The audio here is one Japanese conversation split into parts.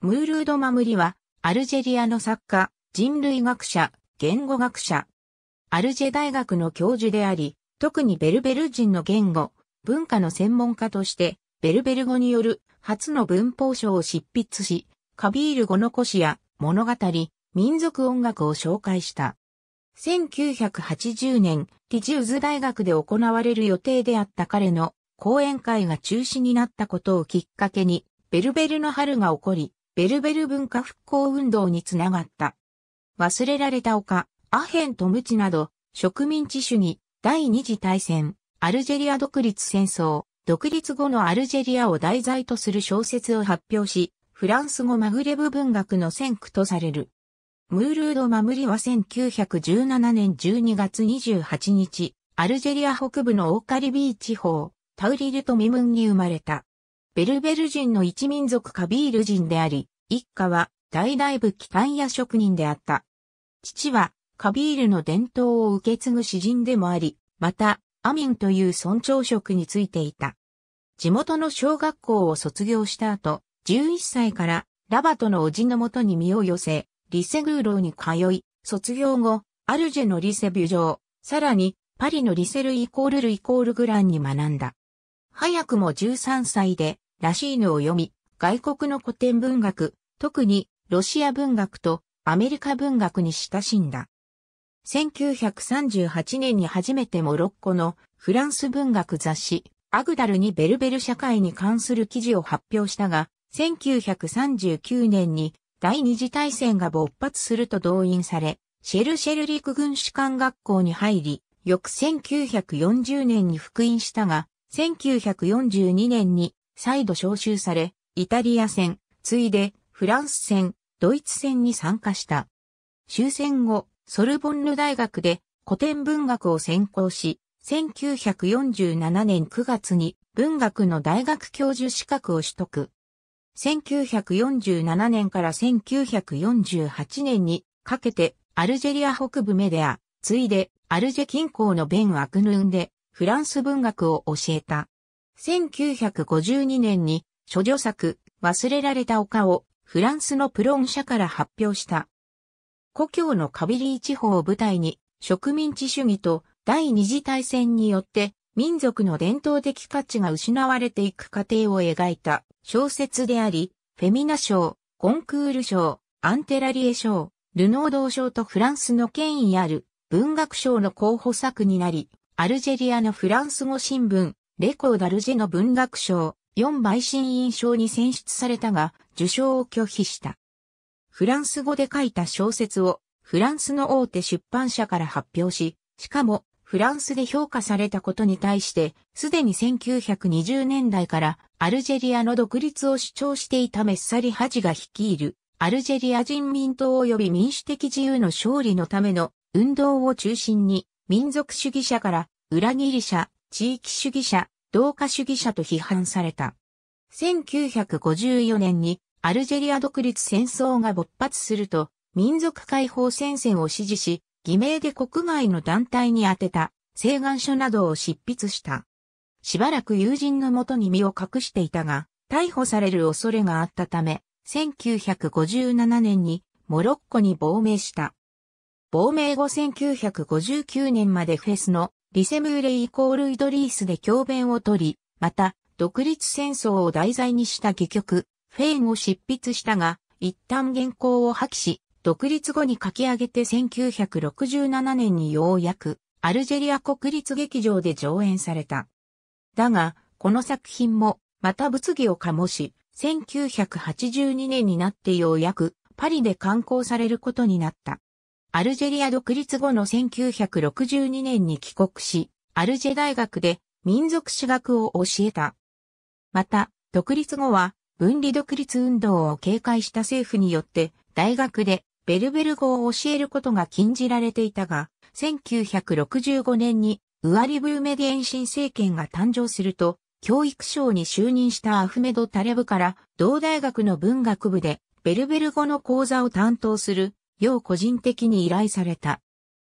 ムールード・マムリは、アルジェリアの作家、人類学者、言語学者。アルジェ大学の教授であり、特にベルベル人の言語、文化の専門家として、ベルベル語による初の文法書を執筆し、カビール語の古詩や物語、民族音楽を紹介した。1980年、ティジウズ大学で行われる予定であった彼の講演会が中止になったことをきっかけに、ベルベルの春が起こり、ベルベル文化復興運動につながった。忘れられた丘、アヘンとムチなど、植民地主義、第二次大戦、アルジェリア独立戦争、独立後のアルジェリアを題材とする小説を発表し、フランス語マグレブ文学の先駆とされる。ムールード・マムリは1917年12月28日、アルジェリア北部のオーカリビー地方、タウリルとミムンに生まれた。ベルベル人の一民族カビール人であり、一家は大々武器単や職人であった。父はカビールの伝統を受け継ぐ詩人でもあり、また、アミンという村長職についていた。地元の小学校を卒業した後、11歳からラバトの叔父のもとに身を寄せ、リセグーローに通い、卒業後、アルジェのリセビュ城、さらに、パリのリセルイコールルイコールグランに学んだ。早くも13歳で、ラシーヌを読み、外国の古典文学、特にロシア文学とアメリカ文学に親しんだ。1938年に初めてモロッコのフランス文学雑誌アグダルにベルベル社会に関する記事を発表したが、1939年に第二次大戦が勃発すると動員され、シェルシェル陸軍士官学校に入り、翌1940年に復員したが、1942年に再度招集され、イタリア戦、ついで、フランス戦、ドイツ戦に参加した。終戦後、ソルボンヌ大学で古典文学を専攻し、1947年9月に文学の大学教授資格を取得。1947年から1948年にかけてアルジェリア北部メデア、ついでアルジェ近郊のベン・アクヌンでフランス文学を教えた。1952年に、処女作、忘れられた丘を、フランスのプロン社から発表した。故郷のカビリー地方を舞台に、植民地主義と第二次大戦によって、民族の伝統的価値が失われていく過程を描いた小説であり、フェミナ賞、コンクール賞、アンテラリエ賞、ルノード賞とフランスの権威ある文学賞の候補作になり、アルジェリアのフランス語新聞、レコーダルジの文学賞、4倍新印賞に選出されたが、受賞を拒否した。フランス語で書いた小説を、フランスの大手出版社から発表し、しかも、フランスで評価されたことに対して、すでに1920年代からアルジェリアの独立を主張していたメッサリハジが率いる、アルジェリア人民党及び民主的自由の勝利のための運動を中心に、民族主義者から裏切り者、地域主義者、同化主義者と批判された。1954年にアルジェリア独立戦争が勃発すると、民族解放戦線を支持し、偽名で国外の団体に宛てた、請願書などを執筆した。しばらく友人のもとに身を隠していたが、逮捕される恐れがあったため、1957年にモロッコに亡命した。亡命後1959年までフェスのリセムーレイコールイドリースで教鞭を取り、また、独立戦争を題材にした戯曲、フェーンを執筆したが、一旦原稿を破棄し、独立後に書き上げて1967年にようやく、アルジェリア国立劇場で上演された。だが、この作品も、また物議を醸し、1982年になってようやく、パリで刊行されることになった。アルジェリア独立後の1962年に帰国し、アルジェ大学で民族史学を教えた。また、独立後は分離独立運動を警戒した政府によって大学でベルベル語を教えることが禁じられていたが、1965年にウアリブーメディエン新政権が誕生すると、教育省に就任したアフメド・タレブから同大学の文学部でベルベル語の講座を担当する要個人的に依頼された。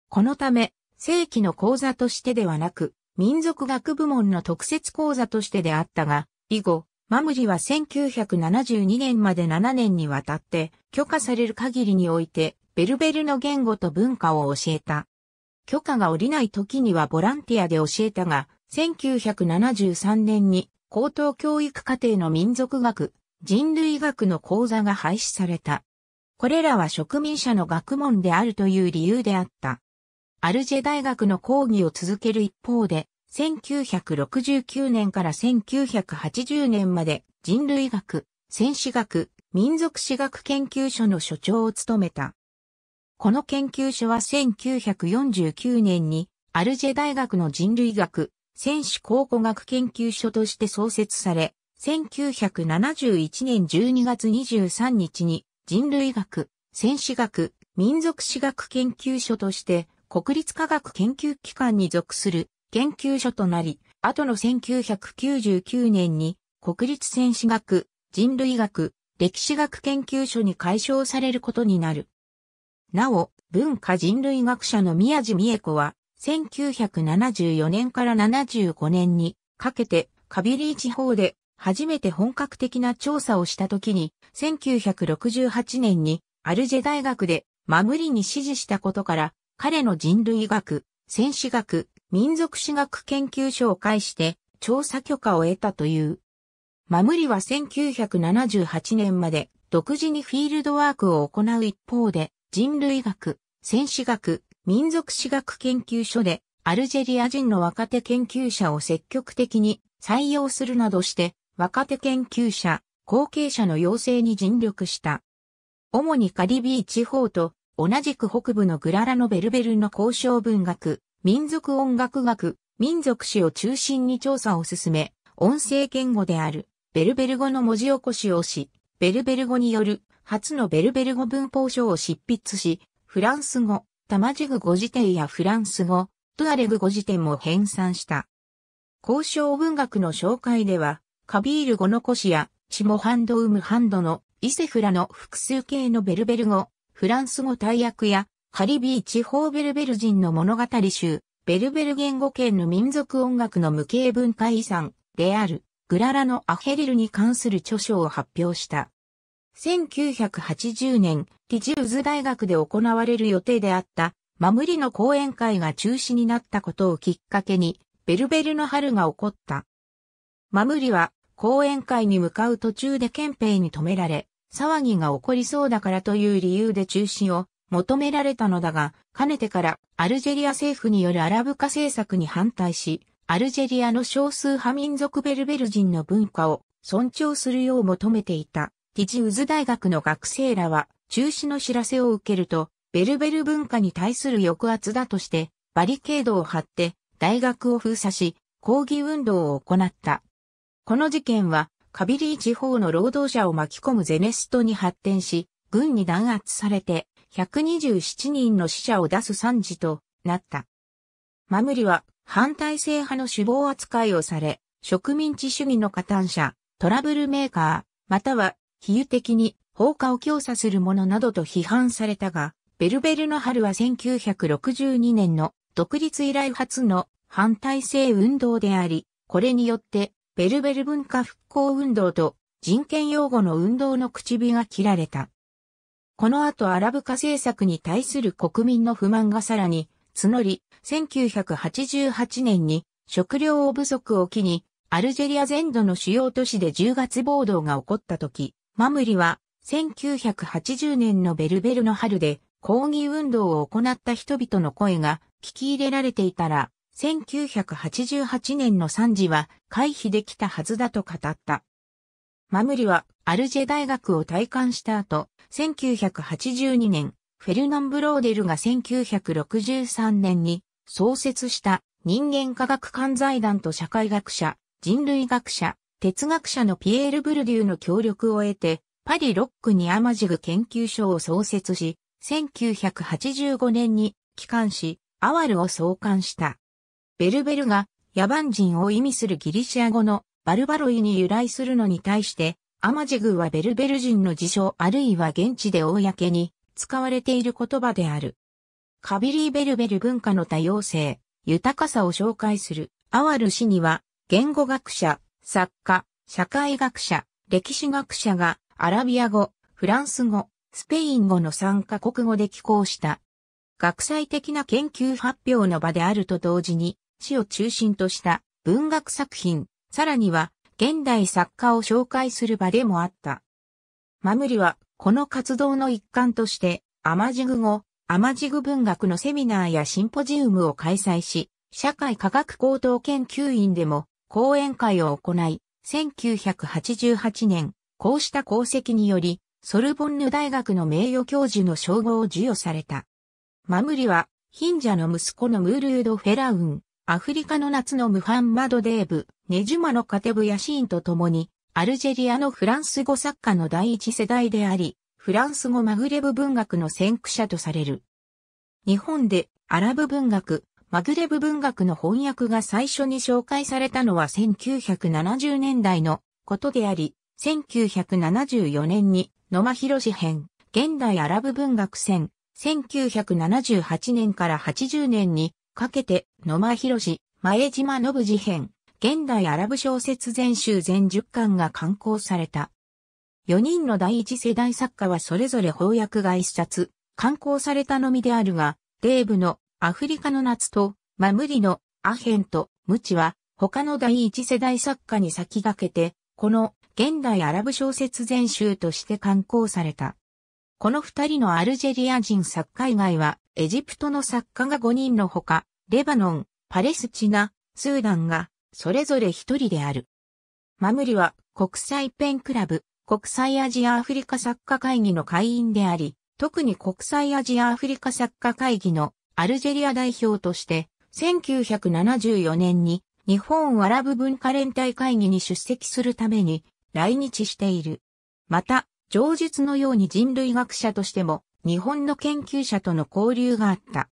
このため、正規の講座としてではなく、民族学部門の特設講座としてであったが、以後、マムジは1972年まで7年にわたって、許可される限りにおいて、ベルベルの言語と文化を教えた。許可が下りない時にはボランティアで教えたが、1973年に高等教育課程の民族学、人類学の講座が廃止された。これらは植民者の学問であるという理由であった。アルジェ大学の講義を続ける一方で、1969年から1980年まで人類学、戦史学、民族史学研究所の所長を務めた。この研究所は1949年にアルジェ大学の人類学、戦史考古学研究所として創設され、1971年12月23日に人類学、戦史学、民族史学研究所として国立科学研究機関に属する研究所となり、後の1999年に国立戦史学、人類学、歴史学研究所に解消されることになる。なお、文化人類学者の宮地美恵子は、1974年から75年にかけてカビリー地方で初めて本格的な調査をした時に、1968年にアルジェ大学でマムリに指示したことから、彼の人類学、戦士学、民族史学研究所を介して調査許可を得たという。マムリは1978年まで独自にフィールドワークを行う一方で、人類学、戦士学、民族史学研究所で、アルジェリア人の若手研究者を積極的に採用するなどして、若手研究者、後継者の養成に尽力した。主にカリビー地方と同じく北部のグララのベルベルの交渉文学、民族音楽学、民族史を中心に調査を進め、音声言語であるベルベル語の文字起こしをし、ベルベル語による初のベルベル語文法書を執筆し、フランス語、タマジグ語辞典やフランス語、トゥアレグ語辞典も編纂した。交渉文学の紹介では、カビール語の古詞や、シモハンド・ウムハンドの、イセフラの複数形のベルベル語、フランス語大役や、カリビー地方ベルベル人の物語集、ベルベル言語圏の民族音楽の無形文化遺産、である、グララのアヘリルに関する著書を発表した。1980年、ティジューズ大学で行われる予定であった、マムリの講演会が中止になったことをきっかけに、ベルベルの春が起こった。マムリは講演会に向かう途中で憲兵に止められ、騒ぎが起こりそうだからという理由で中止を求められたのだが、かねてからアルジェリア政府によるアラブ化政策に反対し、アルジェリアの少数派民族ベルベル人の文化を尊重するよう求めていた、ティジウズ大学の学生らは、中止の知らせを受けると、ベルベル文化に対する抑圧だとして、バリケードを張って、大学を封鎖し、抗議運動を行った。この事件は、カビリー地方の労働者を巻き込むゼネストに発展し、軍に弾圧されて、127人の死者を出す惨事となった。マムリは反体制派の首謀扱いをされ、植民地主義の加担者、トラブルメーカー、または比喩的に放火を強査する者などと批判されたが、ベルベルの春は1962年の独立以来初の反体制運動であり、これによってベルベル文化復興運動と人権擁護の運動の口火が切られた。この後アラブ化政策に対する国民の不満がさらに募り、1988年に食料不足を機に、アルジェリア全土の主要都市で10月暴動が起こった時、マムリは1980年のベルベルの春で抗議運動を行った人々の声が聞き入れられていたら、1988年の惨事は回避できたはずだと語った。マムリはアルジェ大学を退官した後、1982年、フェルナン・ブローデルが1963年に創設した人間科学館財団と社会学者、人類学者、哲学者のピエール・ブルデューの協力を得て、パリ・ロックにアマジグ研究所を創設し、1985年に帰還し、アワルを創刊した。ベルベルが野蛮人を意味するギリシア語のバルバロイに由来するのに対して、アマジグはベルベル人の自称あるいは現地で公に使われている言葉である。カビリーベルベル文化の多様性、豊かさを紹介するアワル氏には言語学者、作家、社会学者、歴史学者がアラビア語、フランス語、スペイン語の参カ国語で寄稿した。学際的な研究発表の場であると同時に、史を中心とした文学作品、さらには現代作家を紹介する場でもあった。マムリはこの活動の一環として、アマジグ語、アマジグ文学のセミナーやシンポジウムを開催し、社会科学高等研究院でも講演会を行い、1988年、こうした功績により、ソルボンヌ大学の名誉教授の称号を授与された。マムリは、貧者の息子のムールード・フェラウン、アフリカの夏のムハンマド・デーブ、ネジュマのカテブ・ヤシーンと共に、アルジェリアのフランス語作家の第一世代であり、フランス語マグレブ文学の先駆者とされる。日本でアラブ文学、マグレブ文学の翻訳が最初に紹介されたのは1970年代のことであり、1974年に野間博士編、現代アラブ文学戦、1978年から80年にかけて、野間博士、前島信次編、現代アラブ小説全集全10巻が刊行された。4人の第一世代作家はそれぞれ翻訳が一冊、刊行されたのみであるが、デーブのアフリカの夏と、マムリのアヘンとムチは、他の第一世代作家に先駆けて、この現代アラブ小説全集として刊行された。この二人のアルジェリア人作家以外は、エジプトの作家が5人のほか、レバノン、パレスチナ、スーダンが、それぞれ一人である。マムリは国際ペンクラブ、国際アジアアフリカ作家会議の会員であり、特に国際アジアアフリカ作家会議のアルジェリア代表として、1974年に日本アラブ文化連帯会議に出席するために来日している。また、上述のように人類学者としても日本の研究者との交流があった。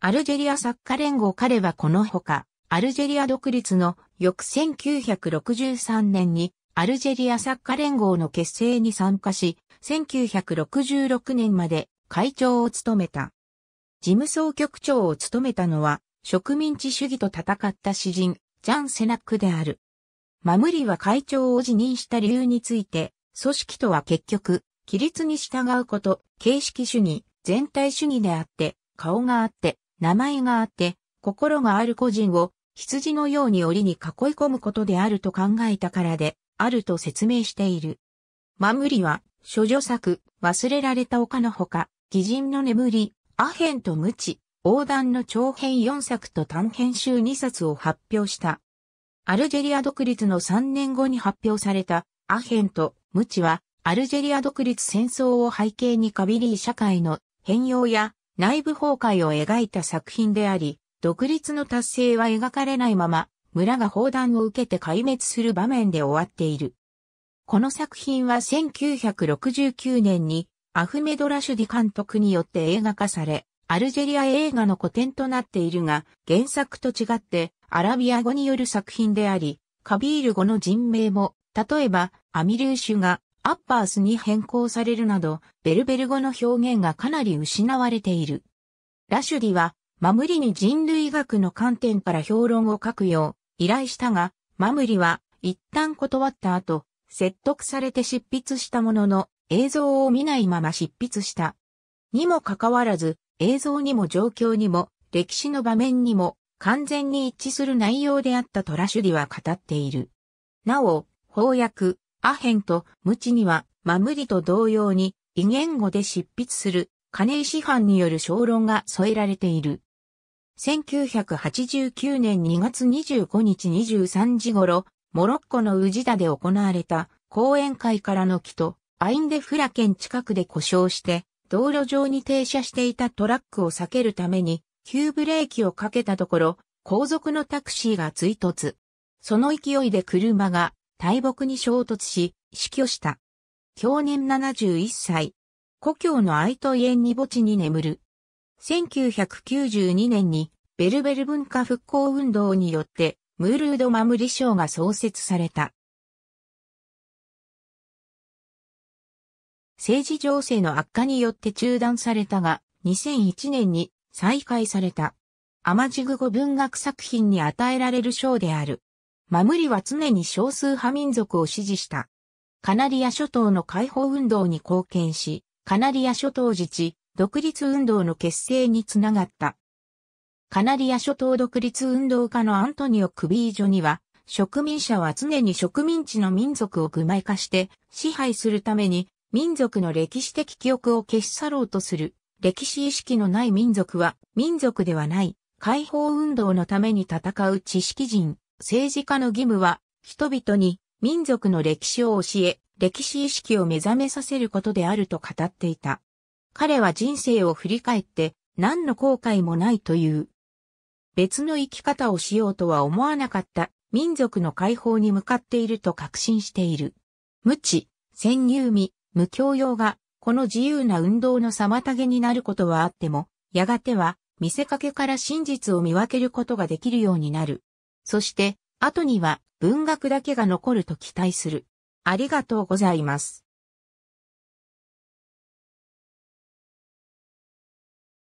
アルジェリア作家連合彼はこのほか、アルジェリア独立の翌1963年にアルジェリア作家連合の結成に参加し、1966年まで会長を務めた。事務総局長を務めたのは、植民地主義と戦った詩人、ジャン・セナックである。マムリは会長を辞任した理由について、組織とは結局、規律に従うこと、形式主義、全体主義であって、顔があって、名前があって、心がある個人を羊のように檻に囲い込むことであると考えたからで、あると説明している。マムリは、諸女作、忘れられた丘のほか、偽人の眠り、アヘンと無知、横断の長編4作と短編集2冊を発表した。アルジェリア独立の3年後に発表された、アヘンと無知は、アルジェリア独立戦争を背景にカビリー社会の変容や内部崩壊を描いた作品であり、独立の達成は描かれないまま、村が砲弾を受けて壊滅する場面で終わっている。この作品は1969年にアフメド・ラシュディ監督によって映画化され、アルジェリア映画の古典となっているが、原作と違ってアラビア語による作品であり、カビール語の人名も、例えばアミルーシュがアッパースに変更されるなど、ベルベル語の表現がかなり失われている。ラシュディは、マムリに人類学の観点から評論を書くよう依頼したが、マムリは一旦断った後、説得されて執筆したものの、映像を見ないまま執筆した。にもかかわらず、映像にも状況にも、歴史の場面にも、完全に一致する内容であったとラシュディは語っている。なお、翻訳、アヘンとムチには、マムリと同様に、異言語で執筆する、金イ。師範による小論が添えられている。1989年2月25日23時頃、モロッコのウジダで行われた講演会からの木とアインデフラ県近くで故障して、道路上に停車していたトラックを避けるために、急ブレーキをかけたところ、後続のタクシーが追突。その勢いで車が大木に衝突し、死去した。享年71歳。故郷の愛と縁に墓地に眠る。1992年にベルベル文化復興運動によってムールード・マムリ賞が創設された。政治情勢の悪化によって中断されたが、2001年に再開された。アマジグ語文学作品に与えられる賞である。マムリは常に少数派民族を支持した。カナリア諸島の解放運動に貢献し、カナリア諸島自治、独立運動の結成につながった。カナリア諸島独立運動家のアントニオ・クビージョには、植民者は常に植民地の民族を具体化して支配するために民族の歴史的記憶を消し去ろうとする歴史意識のない民族は民族ではない解放運動のために戦う知識人政治家の義務は、人々に民族の歴史を教え、歴史意識を目覚めさせることであると語っていた。彼は人生を振り返って、何の後悔もないという。別の生き方をしようとは思わなかった民族の解放に向かっていると確信している。無知、潜入味、無教養が、この自由な運動の妨げになることはあっても、やがては、見せかけから真実を見分けることができるようになる。そして、後には文学だけが残ると期待する。ありがとうございます。